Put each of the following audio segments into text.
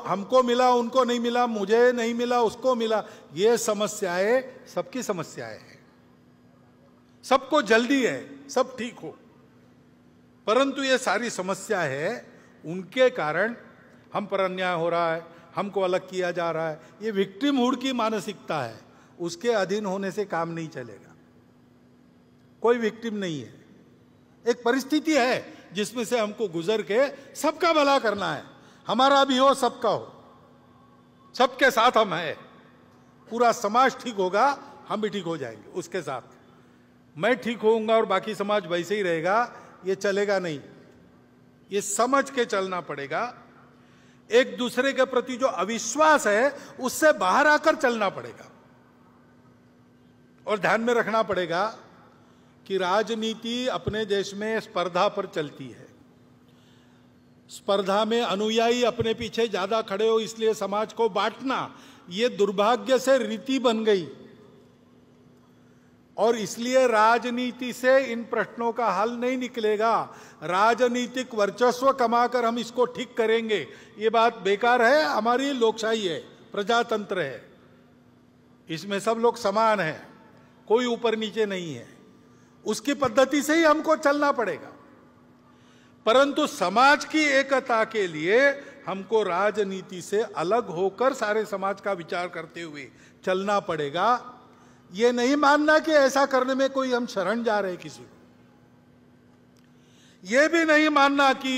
हमको मिला उनको नहीं मिला मुझे नहीं मिला उसको मिला ये समस्याएं सबकी समस्याएं हैं सबको जल्दी है सब ठीक हो परंतु ये सारी समस्या है उनके कारण हम पर अन्याय हो रहा है हमको अलग किया जा रहा है ये विक्टिम हुड की मानसिकता है उसके अधीन होने से काम नहीं चलेगा कोई विक्टिम नहीं है एक परिस्थिति है जिसमें से हमको गुजर के सबका भला करना है हमारा भी हो सबका हो सबके साथ हम हैं पूरा समाज ठीक होगा हम भी ठीक हो जाएंगे उसके साथ मैं ठीक होऊंगा और बाकी समाज वैसे ही रहेगा ये चलेगा नहीं ये समझ के चलना पड़ेगा एक दूसरे के प्रति जो अविश्वास है उससे बाहर आकर चलना पड़ेगा और ध्यान में रखना पड़ेगा कि राजनीति अपने देश में स्पर्धा पर चलती है स्पर्धा में अनुयायी अपने पीछे ज़्यादा खड़े हो इसलिए समाज को बांटना ये दुर्भाग्य से रीति बन गई और इसलिए राजनीति से इन प्रश्नों का हल नहीं निकलेगा राजनीतिक वर्चस्व कमाकर हम इसको ठीक करेंगे ये बात बेकार है हमारी लोकशाही है प्रजातंत्र है इसमें सब लोग समान है कोई ऊपर नीचे नहीं है उसकी पद्धति से ही हमको चलना पड़ेगा परंतु समाज की एकता के लिए हमको राजनीति से अलग होकर सारे समाज का विचार करते हुए चलना पड़ेगा ये नहीं मानना कि ऐसा करने में कोई हम शरण जा रहे किसी को यह भी नहीं मानना कि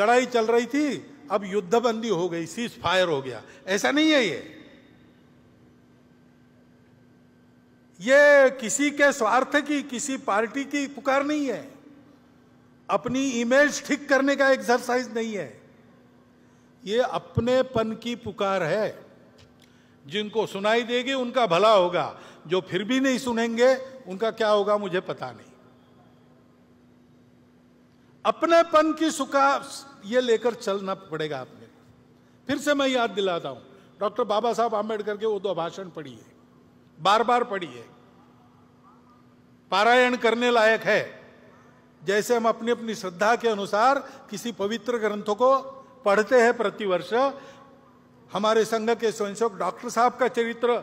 लड़ाई चल रही थी अब युद्धबंदी हो गई सीज फायर हो गया ऐसा नहीं है ये ये किसी के स्वार्थ की किसी पार्टी की पुकार नहीं है अपनी इमेज ठीक करने का एक्सरसाइज नहीं है ये अपने पन की पुकार है जिनको सुनाई देगी उनका भला होगा जो फिर भी नहीं सुनेंगे उनका क्या होगा मुझे पता नहीं अपनेपन की सुखा ये लेकर चलना पड़ेगा आपने फिर से मैं याद दिलाता हूं डॉक्टर बाबा साहब आम्बेडकर के वो दो भाषण पढ़िए बार बार पढ़िए पारायण करने लायक है जैसे हम अपनी अपनी श्रद्धा के अनुसार किसी पवित्र ग्रंथों को पढ़ते हैं प्रतिवर्ष हमारे संघ के स्वयंसेवक डॉक्टर साहब का चरित्र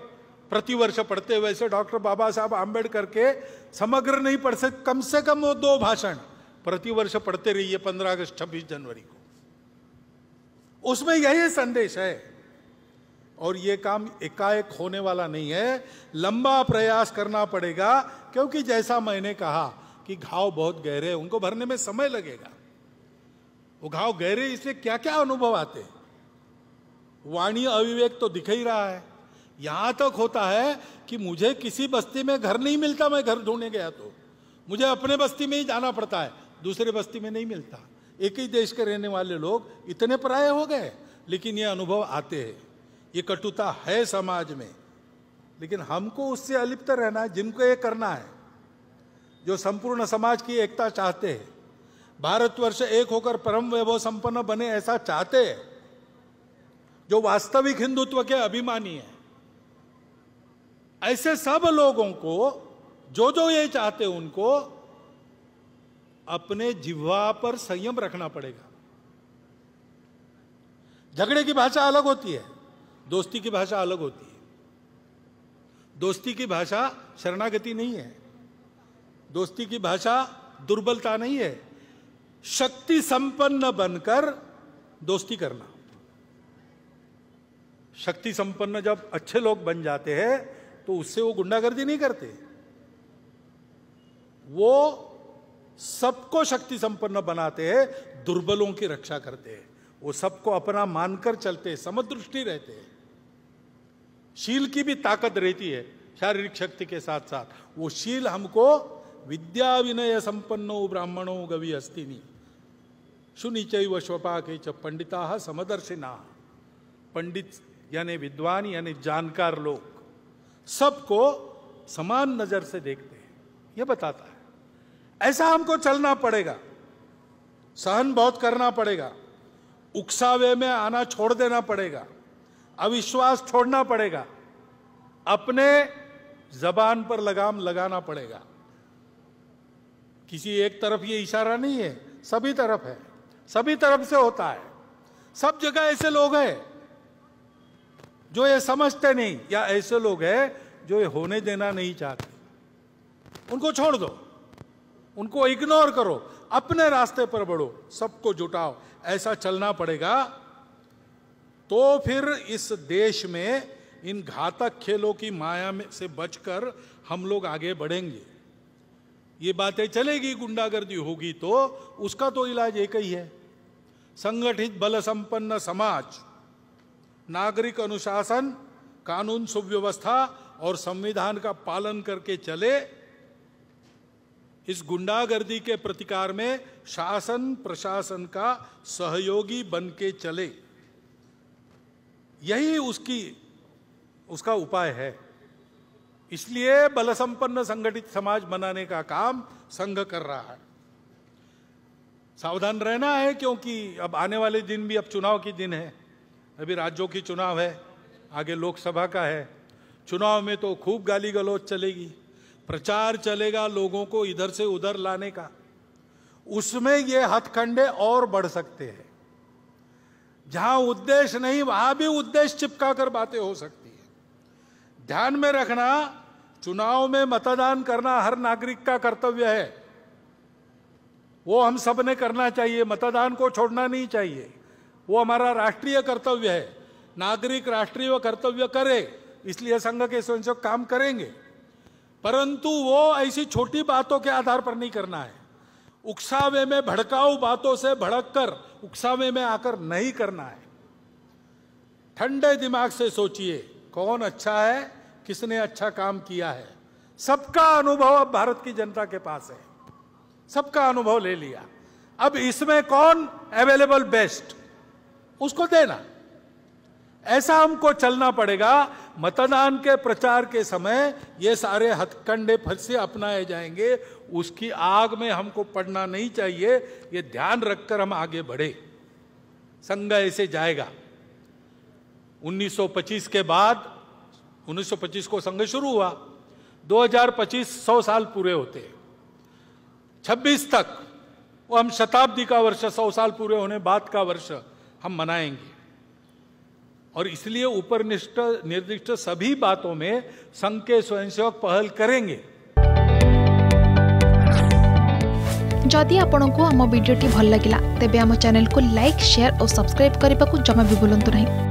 प्रतिवर्ष पढ़ते वैसे डॉक्टर बाबा साहब आम्बेडकर के समग्र नहीं पढ़ सकते कम से कम वो दो भाषण प्रतिवर्ष पढ़ते रहिए पंद्रह अगस्त छब्बीस जनवरी को उसमें यही संदेश है और ये काम एकाएक होने वाला नहीं है लंबा प्रयास करना पड़ेगा क्योंकि जैसा मैंने कहा कि घाव बहुत गहरे हैं उनको भरने में समय लगेगा वो घाव गहरे इसलिए क्या क्या अनुभव आते हैं वाणी अविवेक तो दिख ही रहा है यहां तक होता है कि मुझे किसी बस्ती में घर नहीं मिलता मैं घर ढूंढने गया तो मुझे अपने बस्ती में ही जाना पड़ता है दूसरे बस्ती में नहीं मिलता एक ही देश के रहने वाले लोग इतने पराये हो गए लेकिन ये अनुभव आते हैं ये कटुता है समाज में लेकिन हमको उससे अलिप्त रहना है जिनको ये करना है जो संपूर्ण समाज की एकता चाहते हैं भारतवर्ष एक होकर परम वैभव संपन्न बने ऐसा चाहते हैं जो वास्तविक हिंदुत्व के अभिमानी हैं ऐसे सब लोगों को जो जो ये चाहते उनको अपने जिह्वा पर संयम रखना पड़ेगा झगड़े की भाषा अलग होती है दोस्ती की भाषा अलग होती है दोस्ती की भाषा शरणागति नहीं है दोस्ती की भाषा दुर्बलता नहीं है शक्ति संपन्न बनकर दोस्ती करना शक्ति संपन्न जब अच्छे लोग बन जाते हैं तो उससे वो गुंडागर्दी नहीं करते वो सबको शक्ति संपन्न बनाते हैं दुर्बलों की रक्षा करते हैं वो सबको अपना मानकर चलते हैं समदृष्टि रहते हैं शील की भी ताकत रहती है शारीरिक शक्ति के साथ साथ वो शील हमको विद्या विनय संपन्नो ब्राह्मणो गवि हस्तिनी सुनिचैव स्वपाके च पंडिता समदर्शिना पंडित यानी विद्वान यानी जानकार लोग सबको समान नजर से देखते हैं यह बताता है ऐसा हमको चलना पड़ेगा सहन बहुत करना पड़ेगा उकसावे में आना छोड़ देना पड़ेगा अविश्वास छोड़ना पड़ेगा अपने जबान पर लगाम लगाना पड़ेगा किसी एक तरफ ये इशारा नहीं है सभी तरफ है सभी तरफ से होता है सब जगह ऐसे लोग हैं जो ये समझते नहीं या ऐसे लोग हैं जो ये होने देना नहीं चाहते उनको छोड़ दो उनको इग्नोर करो अपने रास्ते पर बढ़ो सबको जुटाओ ऐसा चलना पड़ेगा तो फिर इस देश में इन घातक खेलों की माया में से बचकर हम लोग आगे बढ़ेंगे ये बातें चलेगी गुंडागर्दी होगी तो उसका तो इलाज एक ही है संगठित बल संपन्न समाज नागरिक अनुशासन कानून सुव्यवस्था और संविधान का पालन करके चले इस गुंडागर्दी के प्रतिकार में शासन प्रशासन का सहयोगी बन के चले यही उसकी उसका उपाय है इसलिए बल संपन्न संगठित समाज बनाने का काम संघ कर रहा है सावधान रहना है क्योंकि अब आने वाले दिन भी अब चुनाव के दिन है अभी राज्यों की चुनाव है आगे लोकसभा का है चुनाव में तो खूब गाली गलौज चलेगी प्रचार चलेगा लोगों को इधर से उधर लाने का उसमें ये हथकंडे और बढ़ सकते हैं जहां उद्देश्य नहीं वहां भी उद्देश्य चिपका कर बातें हो सकती है ध्यान में रखना चुनाव में मतदान करना हर नागरिक का कर्तव्य है वो हम सब ने करना चाहिए मतदान को छोड़ना नहीं चाहिए वो हमारा राष्ट्रीय कर्तव्य है नागरिक राष्ट्रीय कर्तव्य करे इसलिए संघ के स्वयंसेवक काम करेंगे परंतु वो ऐसी छोटी बातों के आधार पर नहीं करना है उकसावे में भड़काऊ बातों से भड़क कर उकसावे में आकर नहीं करना है ठंडे दिमाग से सोचिए कौन अच्छा है किसने अच्छा काम किया है सबका अनुभव अब भारत की जनता के पास है सबका अनुभव ले लिया अब इसमें कौन अवेलेबल बेस्ट उसको देना ऐसा हमको चलना पड़ेगा मतदान के प्रचार के समय ये सारे हथकंडे फलसे अपनाए जाएंगे उसकी आग में हमको पड़ना नहीं चाहिए ये ध्यान रखकर हम आगे बढ़े संघ ऐसे जाएगा 1925 के बाद 1925 को संघ शुरू हुआ 2025 सौ साल पूरे होते 26 तक वो हम शताब्दी का वर्ष सौ साल पूरे होने बाद का वर्ष हम मनाएंगे और इसलिए उपरनिष्ठ निर्दिष्ट सभी बातों में संघ के स्वयंसेवक पहल करेंगे जदि आपण को आम भिडी भल लगा तेब आम चेल को लाइक शेयर और सब्सक्राइब करने को जमा भी बुलां नहीं